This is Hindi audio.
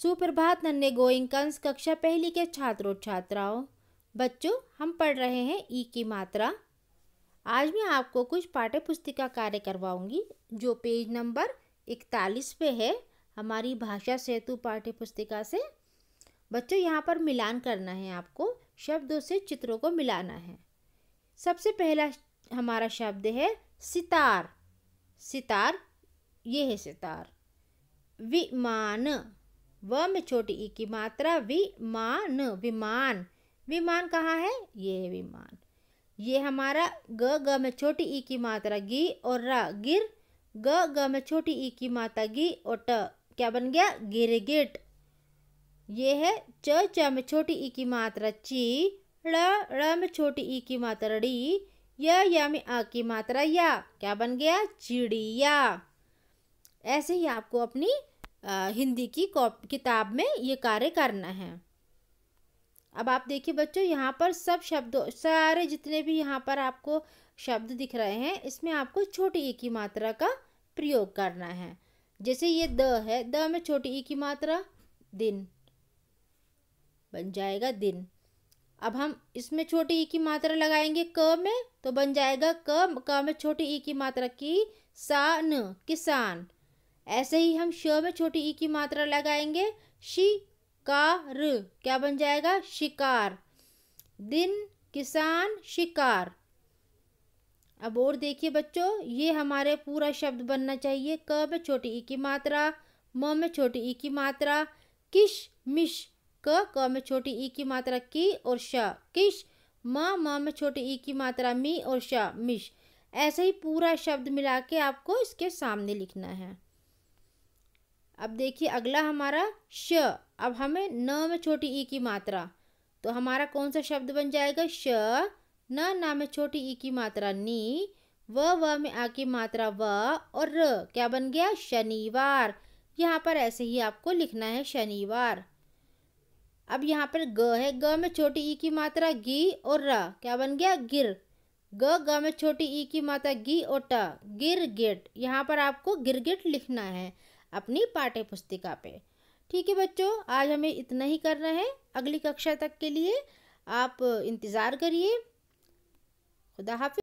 सुप्रभात नन्हे गोइंग कंस कक्षा पहली के छात्रों छात्राओं बच्चों हम पढ़ रहे हैं ई की मात्रा आज मैं आपको कुछ पाठ्य पुस्तिका कार्य करवाऊंगी जो पेज नंबर इकतालीस पे है हमारी भाषा सेतु पाठ्य पुस्तिका से बच्चों यहाँ पर मिलान करना है आपको शब्दों से चित्रों को मिलाना है सबसे पहला हमारा शब्द है सितार सितार ये है सितार विमान व में छोटी ई की मात्रा विमान विमान विमान कहाँ है ये विमान ये हमारा ग ग में छोटी ई की मात्रा गी और र गिर ग ग में छोटी ई की मात्रा गी और ट क्या बन गया गिरगिट ये है च च में छोटी ई की मात्रा ची ल ल में छोटी ई की मात्रा डी य में अ की मात्रा या क्या बन गया चिड़िया ऐसे ही आपको अपनी हिंदी की किताब में ये कार्य करना है अब आप देखिए बच्चों यहाँ पर सब शब्दों सारे जितने भी यहाँ पर आपको शब्द दिख रहे हैं इसमें आपको छोटी ई e की मात्रा का प्रयोग करना है जैसे ये द है द में छोटी ई e की मात्रा दिन बन जाएगा दिन अब हम इसमें छोटी ई e की मात्रा लगाएंगे क में तो बन जाएगा क क में छोटी ई की मात्रा की सान किसान ऐसे ही हम श में छोटी ई की मात्रा लगाएंगे शिकार क्या बन जाएगा शिकार दिन किसान शिकार अब और देखिए बच्चों ये हमारे पूरा शब्द बनना चाहिए क में छोटी ई की मात्रा म में छोटी ई की मात्रा किश मिश क क में छोटी ई की मात्रा की और श किश म म में छोटी ई की मात्रा मी और श मिश ऐसे ही पूरा शब्द मिला के आपको इसके सामने लिखना है अब देखिए अगला हमारा श अब हमें न में छोटी ई e की मात्रा तो हमारा कौन सा शब्द बन जाएगा श न ना में छोटी ई e की मात्रा नी व व में आ की मात्रा व और र क्या बन गया शनिवार यहाँ पर ऐसे ही आपको लिखना है शनिवार अब यहाँ पर ग है ग में छोटी ई e की मात्रा गी और र क्या बन गया गिर ग ग में छोटी ई की मात्रा गी और ट गिर गिट यहाँ पर आपको गिरगिट लिखना है अपनी पाठ्य पुस्तिका पे ठीक है बच्चों आज हमें इतना ही करना है अगली कक्षा तक के लिए आप इंतज़ार करिए खुदा हाफि